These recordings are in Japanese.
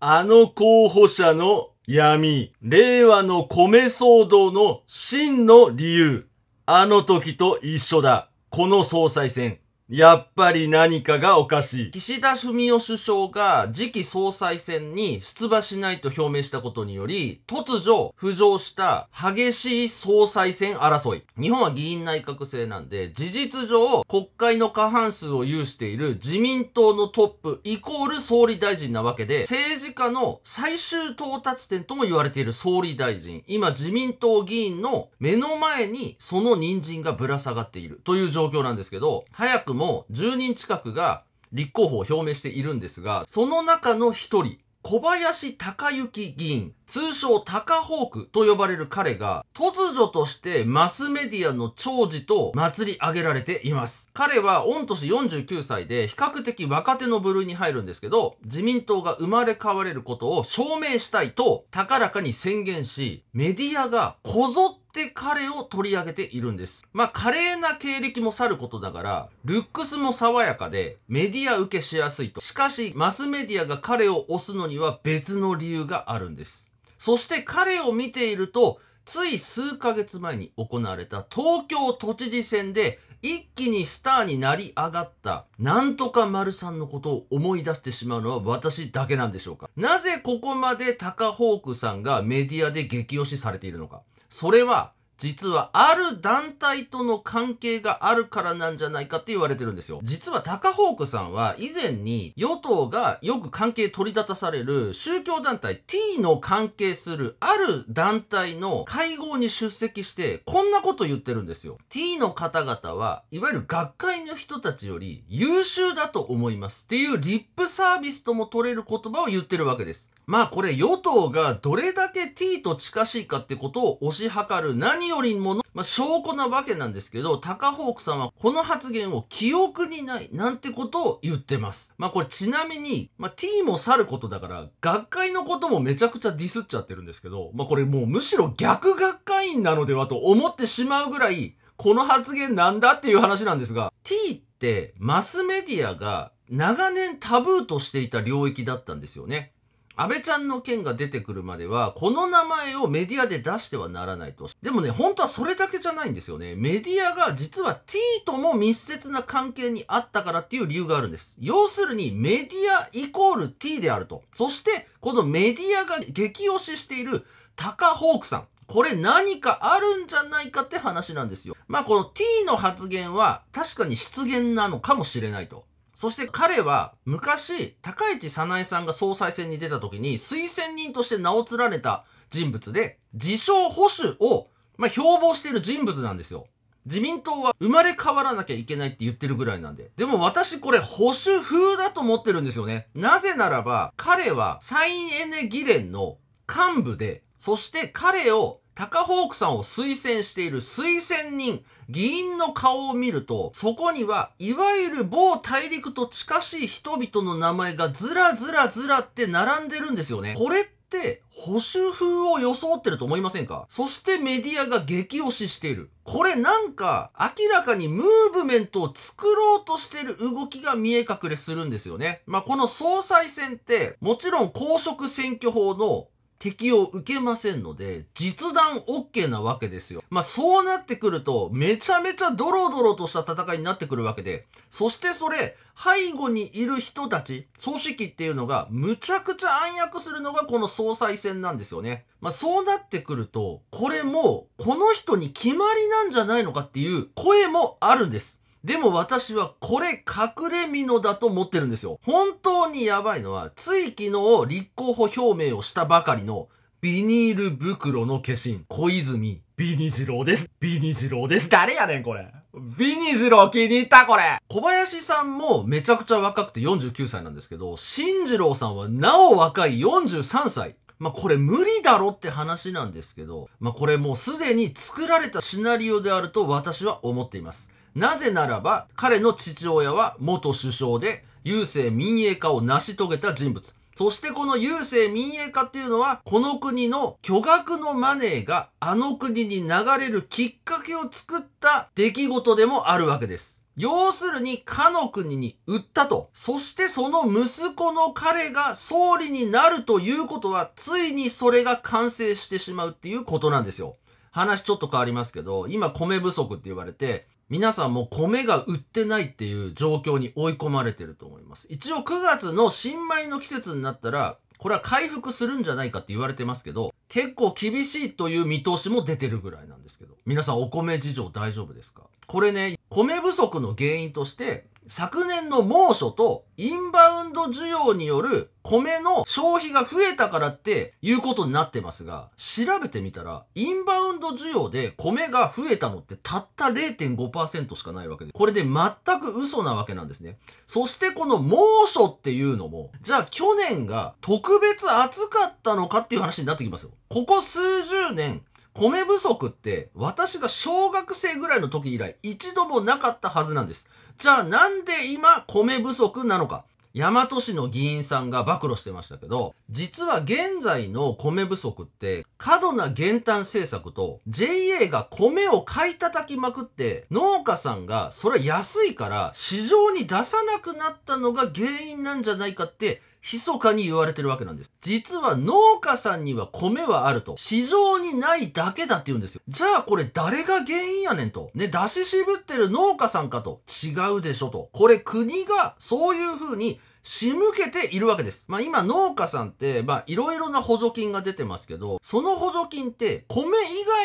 あの候補者の闇、令和の米騒動の真の理由、あの時と一緒だ。この総裁選。やっぱり何かがおかしい。岸田文雄首相が次期総裁選に出馬しないと表明したことにより、突如浮上した激しい総裁選争い。日本は議員内閣制なんで、事実上国会の過半数を有している自民党のトップイコール総理大臣なわけで、政治家の最終到達点とも言われている総理大臣。今自民党議員の目の前にその人参がぶら下がっているという状況なんですけど、早くも10人近くが立候補を表明しているんですが、その中の1人、小林隆之議員、通称タカホークと呼ばれる彼が、突如としてマスメディアの長寿と祭り上げられています。彼は御年49歳で比較的若手の部類に入るんですけど、自民党が生まれ変われることを証明したいと高らかに宣言し、メディアがこぞってして彼を取り上げているんです。まあ、華麗な経歴もさることだから、ルックスも爽やかで、メディア受けしやすいと。しかし、マスメディアが彼を推すのには別の理由があるんです。そして彼を見ていると、つい数ヶ月前に行われた東京都知事選で一気にスターになり上がったなんとか丸さんのことを思い出してしまうのは私だけなんでしょうかなぜここまでタカホークさんがメディアで激推しされているのかそれは実はある団体との関係があるからなんじゃないかって言われてるんですよ。実はカホークさんは以前に与党がよく関係取り立たされる宗教団体 T の関係するある団体の会合に出席してこんなこと言ってるんですよ。T の方々はいわゆる学会の人たちより優秀だと思いますっていうリップサービスとも取れる言葉を言ってるわけです。まあこれ与党がどれだけ T と近しいかってことを推し量る何よりもの、まあ、証拠なわけなんですけど、タカホークさんはこの発言を記憶にないなんてことを言ってます。まあこれちなみに、まあ t も去ることだから、学会のこともめちゃくちゃディスっちゃってるんですけど、まあこれもうむしろ逆学会員なのではと思ってしまうぐらい、この発言なんだっていう話なんですが、t ってマスメディアが長年タブーとしていた領域だったんですよね。安倍ちゃんの件が出てくるまでは、この名前をメディアで出してはならないと。でもね、本当はそれだけじゃないんですよね。メディアが実は T とも密接な関係にあったからっていう理由があるんです。要するに、メディアイコール T であると。そして、このメディアが激推ししているタカホークさん。これ何かあるんじゃないかって話なんですよ。まあこの T の発言は確かに失言なのかもしれないと。そして彼は昔、高市早苗さんが総裁選に出た時に推薦人として名を連ねた人物で、自称保守を、まあ、標榜している人物なんですよ。自民党は生まれ変わらなきゃいけないって言ってるぐらいなんで。でも私これ保守風だと思ってるんですよね。なぜならば、彼は再エネ議連の幹部で、そして彼をタカホークさんを推薦している推薦人、議員の顔を見ると、そこには、いわゆる某大陸と近しい人々の名前がずらずらずらって並んでるんですよね。これって保守風を装ってると思いませんかそしてメディアが激推ししている。これなんか明らかにムーブメントを作ろうとしてる動きが見え隠れするんですよね。まあ、この総裁選ってもちろん公職選挙法の敵を受けませんので、実弾 OK なわけですよ。まあそうなってくると、めちゃめちゃドロドロとした戦いになってくるわけで、そしてそれ、背後にいる人たち、組織っていうのが、むちゃくちゃ暗躍するのがこの総裁選なんですよね。まあそうなってくると、これも、この人に決まりなんじゃないのかっていう声もあるんです。でも私はこれ隠れ身のだと思ってるんですよ。本当にやばいのは、つい昨日立候補表明をしたばかりのビニール袋の化身、小泉ビニジローです。ビニジローです。誰やねんこれ。ビニジロー気に入ったこれ。小林さんもめちゃくちゃ若くて49歳なんですけど、新次郎さんはなお若い43歳。まあ、これ無理だろって話なんですけど、まあ、これもうすでに作られたシナリオであると私は思っています。なぜならば、彼の父親は元首相で、郵政民営化を成し遂げた人物。そしてこの郵政民営化っていうのは、この国の巨額のマネーがあの国に流れるきっかけを作った出来事でもあるわけです。要するに、かの国に売ったと。そしてその息子の彼が総理になるということは、ついにそれが完成してしまうっていうことなんですよ。話ちょっと変わりますけど、今米不足って言われて、皆さんも米が売ってないっていう状況に追い込まれてると思います。一応9月の新米の季節になったら、これは回復するんじゃないかって言われてますけど、結構厳しいという見通しも出てるぐらいなんですけど、皆さんお米事情大丈夫ですかこれね、米不足の原因として、昨年の猛暑とインバウンド需要による米の消費が増えたからっていうことになってますが、調べてみたら、インバウンド需要で米が増えたのってたった0.5%しかないわけで、これで全く嘘なわけなんですね。そしてこの猛暑っていうのも、じゃあ去年が特別暑かったのかっていう話になってきますよ。ここ数十年、米不足って私が小学生ぐらいの時以来一度もなかったはずなんです。じゃあなんで今米不足なのか大和市の議員さんが暴露してましたけど、実は現在の米不足って、過度な減反政策と JA が米を買い叩きまくって、農家さんがそれ安いから市場に出さなくなったのが原因なんじゃないかって密かに言われてるわけなんです。実は農家さんには米はあると。市場にないだけだって言うんですよ。じゃあこれ誰が原因やねんと。ね、出し渋ってる農家さんかと。違うでしょと。これ国がそういう風に仕向けているわけです。まあ今農家さんって、まあいろいろな補助金が出てますけど、その補助金って米以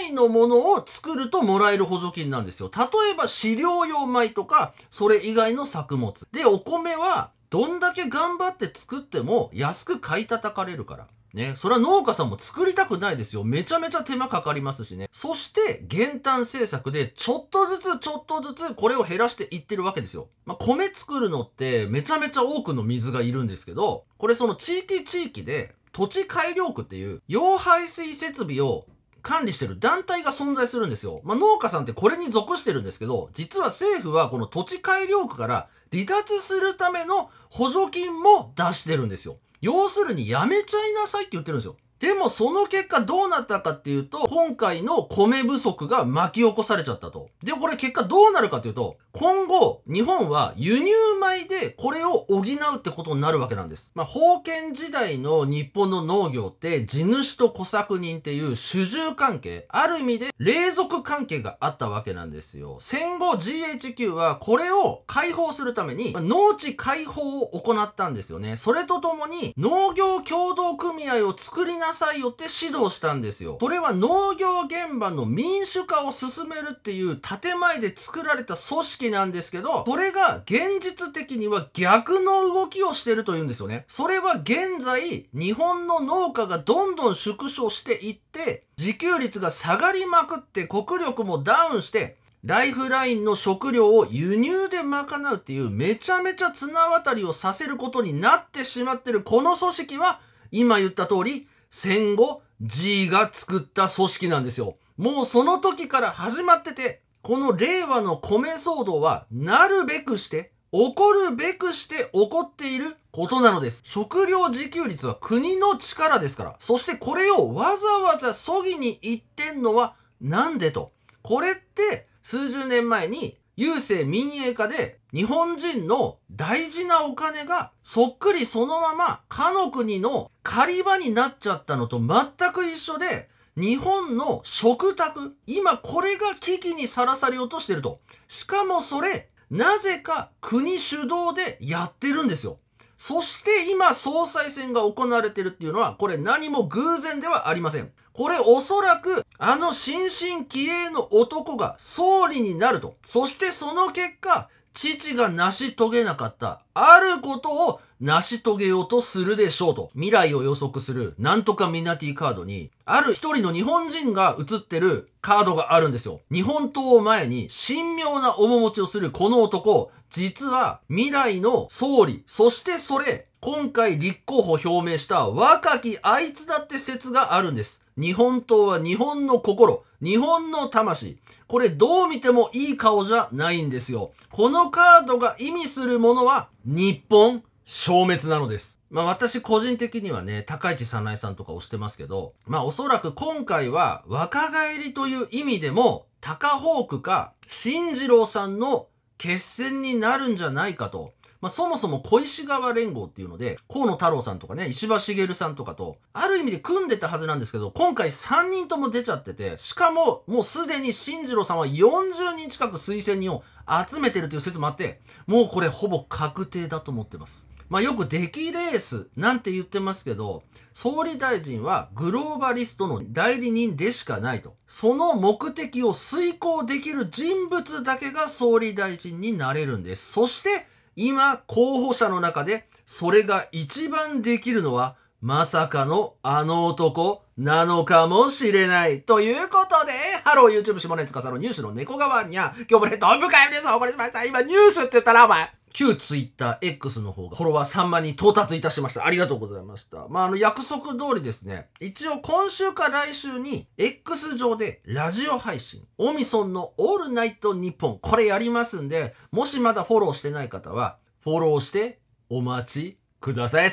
外のものを作るともらえる補助金なんですよ。例えば飼料用米とか、それ以外の作物。で、お米はどんだけ頑張って作っても安く買い叩かれるから。ね、それは農家さんも作りたくないですよ。めちゃめちゃ手間かかりますしね。そして、減反政策で、ちょっとずつちょっとずつこれを減らしていってるわけですよ。まあ、米作るのってめちゃめちゃ多くの水がいるんですけど、これその地域地域で、土地改良区っていう、溶排水設備を管理してる団体が存在するんですよ。まあ、農家さんってこれに属してるんですけど、実は政府はこの土地改良区から離脱するための補助金も出してるんですよ。要するにやめちゃいなさいって言ってるんですよ。でもその結果どうなったかっていうと、今回の米不足が巻き起こされちゃったと。で、これ結果どうなるかというと、今後、日本は輸入米でこれを補うってことになるわけなんです。まあ、封建時代の日本の農業って、地主と小作人っていう主従関係、ある意味で隷属関係があったわけなんですよ。戦後 GHQ はこれを解放するために、ま農地解放を行ったんですよね。それとともに、農業協同組合を作りな山よって指導したんですよ。それは農業現場の民主化を進めるっていう建前で作られた組織なんですけど、それが現実的には逆の動きをしてると言うんですよね。それは現在、日本の農家がどんどん縮小していって、自給率が下がりまくって国力もダウンして、ライフラインの食料を輸入で賄うっていうめちゃめちゃ綱渡りをさせることになってしまってるこの組織は今言った通り戦後 G が作った組織なんですよ。もうその時から始まってて、この令和の米騒動はなるべくして、起こるべくして起こっていることなのです。食料自給率は国の力ですから。そしてこれをわざわざそぎに行ってんのはなんでと。これって数十年前に郵政民営化で日本人の大事なお金がそっくりそのままかの国の狩り場になっちゃったのと全く一緒で日本の食卓、今これが危機にさらされようとしてると。しかもそれ、なぜか国主導でやってるんですよ。そして今総裁選が行われてるっていうのは、これ何も偶然ではありません。これおそらく、あの新進気鋭の男が総理になると。そしてその結果、父が成し遂げなかった、あることを成し遂げようとするでしょうと、未来を予測する、なんとかミナティカードに、ある一人の日本人が写ってるカードがあるんですよ。日本刀を前に、神妙な面持ちをするこの男、実は未来の総理、そしてそれ、今回立候補表明した若きあいつだって説があるんです。日本刀は日本の心、日本の魂。これどう見てもいい顔じゃないんですよ。このカードが意味するものは日本消滅なのです。まあ私個人的にはね、高市早苗さんとか押してますけど、まあおそらく今回は若返りという意味でも、高ホークか新次郎さんの決戦になるんじゃないかと。まあ、そもそも小石川連合っていうので、河野太郎さんとかね、石破茂さんとかと、ある意味で組んでたはずなんですけど、今回3人とも出ちゃってて、しかも、もうすでに新次郎さんは40人近く推薦人を集めてるという説もあって、もうこれほぼ確定だと思ってます。まあ、よく出来レースなんて言ってますけど、総理大臣はグローバリストの代理人でしかないと。その目的を遂行できる人物だけが総理大臣になれるんです。そして、今、候補者の中で、それが一番できるのは、まさかのあの男なのかもしれない。ということで、ハロー YouTube 下根司のニュースの猫側にゃ、今日もね、ぶかよ会です。お送りしました。今、ニュースって言ったら、お前。旧ツイッター x の方がフォロワー3万人到達いたしました。ありがとうございました。まあ、あの、約束通りですね、一応今週か来週に X 上でラジオ配信、オミソンのオールナイトニッポン、これやりますんで、もしまだフォローしてない方は、フォローしてお待ちください。違う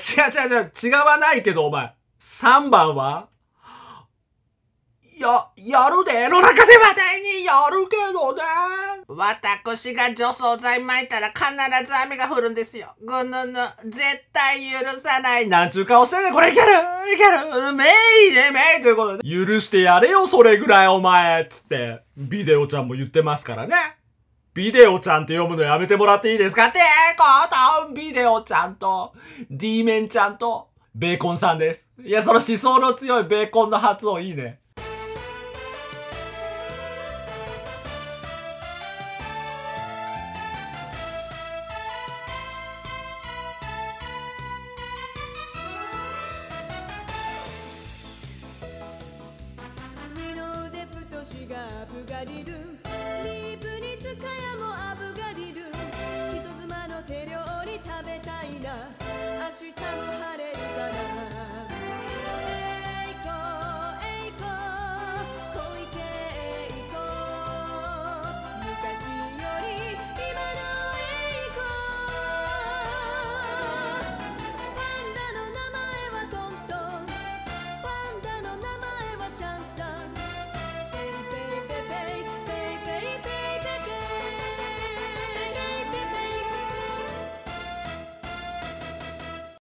違う違う、違わないけどお前、3番はや、やるでの中で話題にやるけどね。私が除草剤撒いたら必ず雨が降るんですよ。ぐぬぬ、絶対許さない。なんちゅう顔してね、これいけるいけるめいね、めいということで。許してやれよ、それぐらいお前つって、ビデオちゃんも言ってますからね。ビデオちゃんって読むのやめてもらっていいですかってことビデオちゃんと、D メンちゃんと、ベーコンさんです。いや、その思想の強いベーコンの発音いいね。がブガリルン